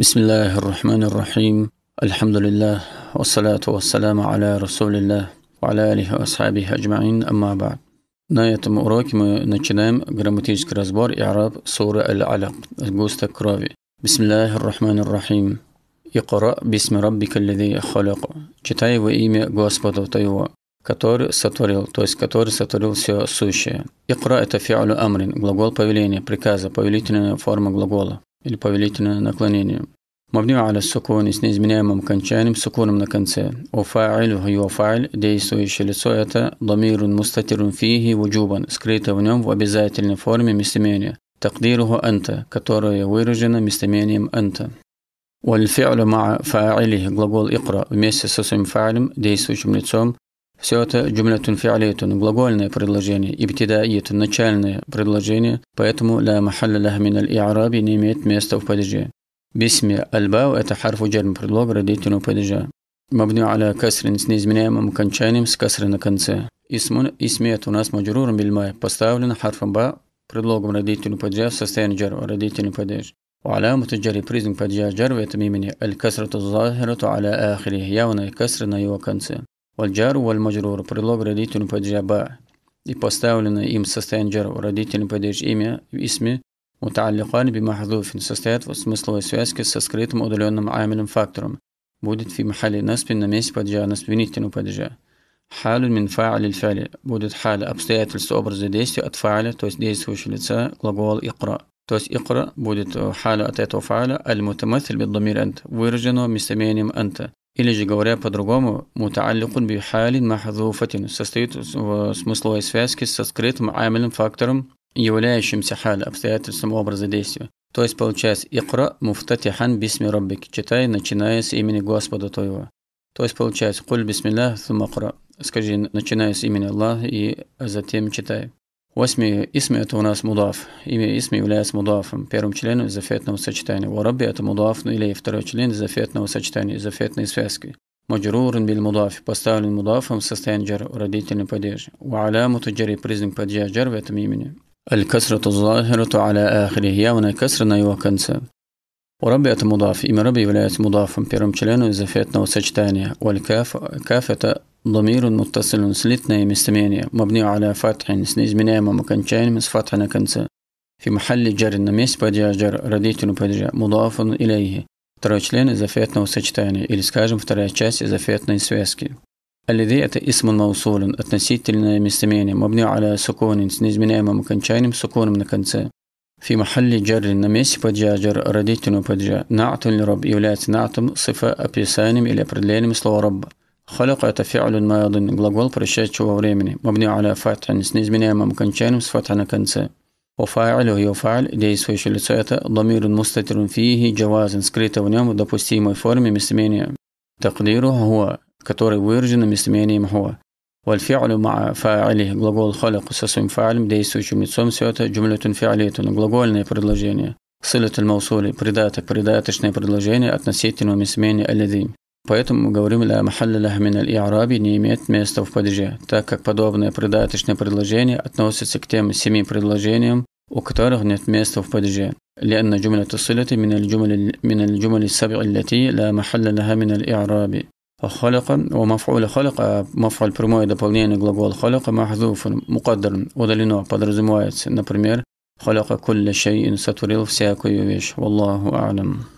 بسم الله الرحمن الرحيم الحمد لله والصلاة والسلام على رسول الله وعلى آله وأصحابه أجمعين أما بعد نايت مؤروك ما نتشنام غراماتيسك رازبار إعراب سورة العلق الجوستا كرافي بسم الله الرحمن الرحيم يقرأ باسم ربك الذي خلق читай во имя Господа твоего который сотворил то есть который сотворил все сущее يقرأ это فعل أمر глагол повеления приказа повелительная форма или повелительное наклонение. Мабни аля сукуни с неизменяемым окончанием сукуном на конце. Уфа'иль юфа'иль действующее лицо это ламирун мустатирун фиги вуджубан, скрыто в нем в обязательной форме местоимения. Такдируху анта, которое выражено местоимением анта. والفعل مع фа'илих, глагол икра, вместе со своим фа'илем, действующим лицом, Все это джумлятун фиалейтун, глагольное предложение, ибтидаит, начальное предложение, поэтому ля махалля лях мин аль-и'араби не имеет места в падеже. Бисми аль-бау – это харфу джерм, предлог родительного падежа. Мабню аля касрин с неизменяемым окончанием с касры на конце. Исмун, исмет у нас маджуруром бильмай поставлен харфом ба предлогом родительного падежа в состоянии джер, родительный падеж. وعلامة падежа بريزن قد جاء جر ويتميمني الكسرة аля على آخره يونا на его конце. Вальджар вальмаджрур предлог родителям падежа ба и поставленное им состояние джар у родителям падеж имя в исме муталликан би махзуфин состоят в смысловой связке со скрытым удаленным амилем фактором будет фи махали наспин на месте падежа наспинительного падежа. Халю мин фа'али фали будет халя обстоятельства образа действия от фа'ля, то есть действующего лица, глагол икра. То есть икра будет халя от этого фа'ля аль мутамаthil бид дамир ант, выраженного местоимением анта. Или же, говоря по-другому, мутаалликун бихалин махазуфатин состоит в смысловой связке со скрытым амельным фактором, являющимся халь, обстоятельством образа действия. То есть получается «Икра муфтатихан бисми роббик» – «Читай, начиная с имени Господа твоего». То есть получается «Куль бисмиллях сумакра» – «Скажи, начиная с имени Аллаха и затем читай». Восьми Исми – это у нас мудаф. Имя Исми является мудафом, первым членом зафетного сочетания. Вараби – это мудаф, ну или второй член зафетного сочетания, зафетной связки. Маджрурен биль мудаф – поставлен мудафом в состоянии джар, родительной падежи. Ва аляму туджари – признак падежа джар в этом имени. Аль-касрату захирату аля ахри – явная касра на его конце. Ураби – это мудаф. Имя Раби является мудафом, первым членом зафетного сочетания. Уаль-каф – это ضمير متصل سلتنا مستمعين مبني على فتح سنيز من ومكنشين من فتح نكنسة في محل جر نميس بديا جر رديت بديا مضاف إليه إذا فاتنا وسجتاني إلي سكاجم في вторая إذا فاتنا سويسكي الذي أتى اسم موصول أتنسيتلنا مستمعين مبني على سكون سنيز من ومكنشين من سكون نكنسة في محل جر نميس بديا جر رديت بديا نعت لرب يولات نعتم صفة أبيسانم إلى أبردلين مثل رب خلقت فعل ماض глагол прошедшего времени, مبني على فتح с неизменяемым окончанием с фатха на конце. وفاعل وفاعله فاعل действующее лицо это ضمير مستتر فيه جواز скрыто в нем в допустимой форме местоимения تقديره هو который выражен местоимением هو والفعل مع فاعله глагол خلق со своим фа'лем действующим лицом все это جملة فعلية глагольное предложение صلة الموصول придаток придаточное предложение относительного местоимения الذي Поэтому говорим ля махалля мин аль араби не имеет места в падеже, так как подобное придаточное предложение относится к тем семи предложениям, у которых нет места в падеже. Лянна джумля لأن جملة الصلة من الجمل من الجمل السبع التي لا محل لها من الإعراب خلق ومفعول خلق مفعول прямое дополнение глагол خلق محذوف مقدر удалено подразумевается например خلق كل شيء сотворил всякую вещь والله أعلم